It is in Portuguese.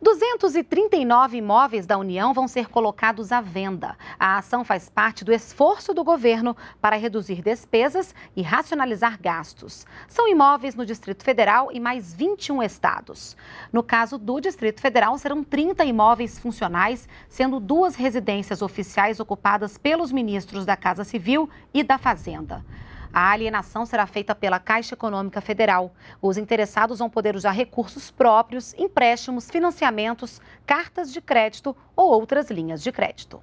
239 imóveis da União vão ser colocados à venda. A ação faz parte do esforço do governo para reduzir despesas e racionalizar gastos. São imóveis no Distrito Federal e mais 21 estados. No caso do Distrito Federal, serão 30 imóveis funcionais, sendo duas residências oficiais ocupadas pelos ministros da Casa Civil e da Fazenda. A alienação será feita pela Caixa Econômica Federal. Os interessados vão poder usar recursos próprios, empréstimos, financiamentos, cartas de crédito ou outras linhas de crédito.